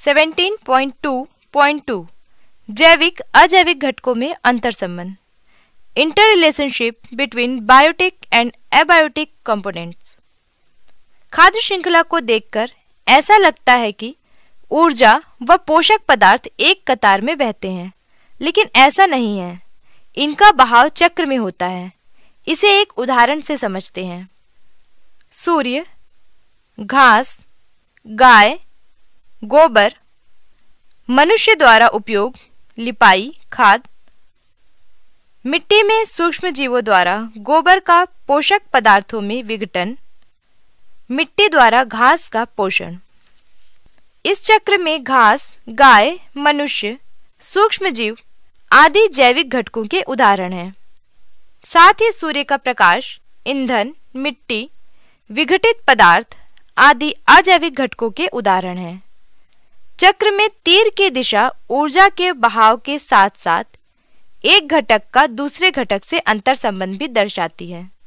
17.2.2 जैविक अजैविक घटकों में अंतर संबंध inter relationship between biotic and abiotic components खाद्य श्रृंखला को देखकर ऐसा लगता है कि ऊर्जा व पोषक पदार्थ एक कतार में बहते हैं लेकिन ऐसा नहीं है इनका बहाव चक्र में होता है इसे एक उदाहरण से समझते हैं सूर्य घास गाय गोबर मनुष्य द्वारा उपयोग लिपाई खाद मिट्टी में सूक्ष्म जीवों द्वारा गोबर का पोषक पदार्थों में विघटन मिट्टी द्वारा घास का पोषण इस चक्र में घास गाय मनुष्य सूक्ष्म जीव आदि जैविक घटकों के उदाहरण हैं साथ ही सूर्य का प्रकाश ईंधन मिट्टी विघटित पदार्थ आदि अजैविक घटकों के उदाहरण हैं चक्र में तीर की दिशा ऊर्जा के बहाव के साथ साथ एक घटक का दूसरे घटक से अंतर संबंध भी दर्शाती है